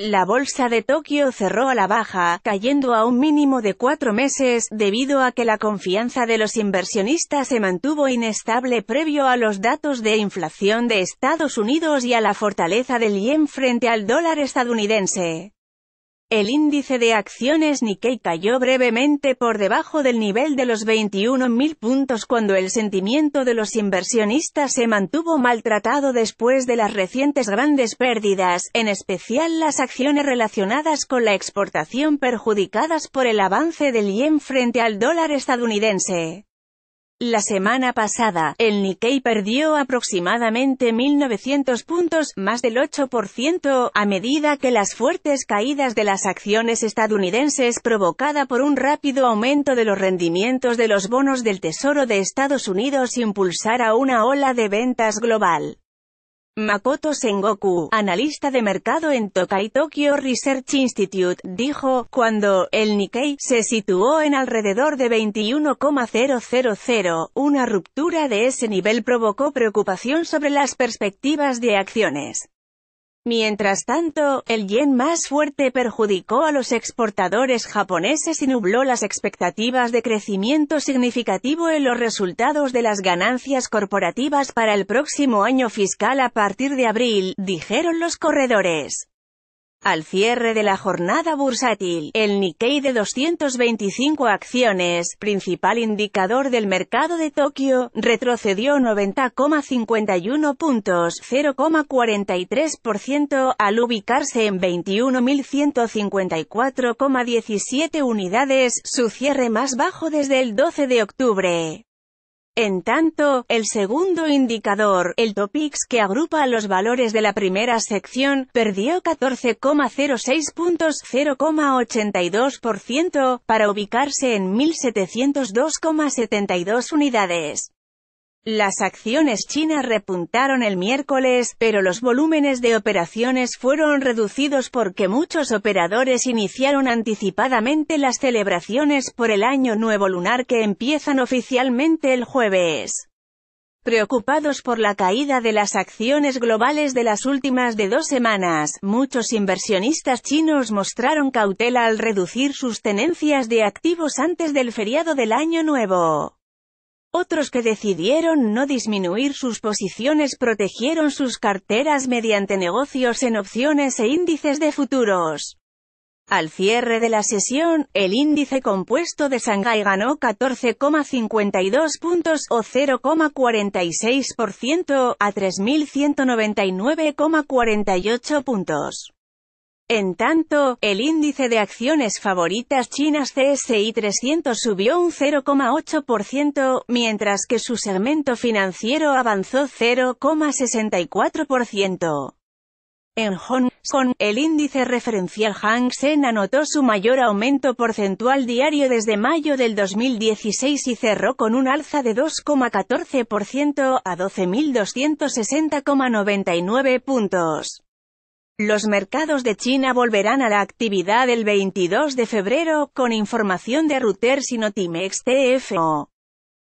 La bolsa de Tokio cerró a la baja, cayendo a un mínimo de cuatro meses, debido a que la confianza de los inversionistas se mantuvo inestable previo a los datos de inflación de Estados Unidos y a la fortaleza del yen frente al dólar estadounidense. El índice de acciones Nikkei cayó brevemente por debajo del nivel de los 21.000 puntos cuando el sentimiento de los inversionistas se mantuvo maltratado después de las recientes grandes pérdidas, en especial las acciones relacionadas con la exportación perjudicadas por el avance del yen frente al dólar estadounidense. La semana pasada, el Nikkei perdió aproximadamente 1.900 puntos, más del 8%, a medida que las fuertes caídas de las acciones estadounidenses provocada por un rápido aumento de los rendimientos de los bonos del Tesoro de Estados Unidos impulsara una ola de ventas global. Makoto Sengoku, analista de mercado en Tokai Tokyo Research Institute, dijo, cuando el Nikkei se situó en alrededor de 21,000, una ruptura de ese nivel provocó preocupación sobre las perspectivas de acciones. Mientras tanto, el yen más fuerte perjudicó a los exportadores japoneses y nubló las expectativas de crecimiento significativo en los resultados de las ganancias corporativas para el próximo año fiscal a partir de abril, dijeron los corredores. Al cierre de la jornada bursátil, el Nikkei de 225 acciones, principal indicador del mercado de Tokio, retrocedió 90,51 puntos, 0,43%, al ubicarse en 21.154,17 unidades, su cierre más bajo desde el 12 de octubre. En tanto, el segundo indicador, el Topix que agrupa los valores de la primera sección, perdió 14,06 puntos 0,82% para ubicarse en 1702,72 unidades. Las acciones chinas repuntaron el miércoles, pero los volúmenes de operaciones fueron reducidos porque muchos operadores iniciaron anticipadamente las celebraciones por el Año Nuevo Lunar que empiezan oficialmente el jueves. Preocupados por la caída de las acciones globales de las últimas de dos semanas, muchos inversionistas chinos mostraron cautela al reducir sus tenencias de activos antes del feriado del Año Nuevo. Otros que decidieron no disminuir sus posiciones protegieron sus carteras mediante negocios en opciones e índices de futuros. Al cierre de la sesión, el índice compuesto de Shanghai ganó 14,52 puntos o 0,46% a 3.199,48 puntos. En tanto, el índice de acciones favoritas chinas CSI 300 subió un 0,8%, mientras que su segmento financiero avanzó 0,64%. En Hong Kong, el índice referencial Hang Seng anotó su mayor aumento porcentual diario desde mayo del 2016 y cerró con un alza de 2,14% a 12.260,99 puntos. Los mercados de China volverán a la actividad el 22 de febrero, con información de Reuters y Notimex TFO.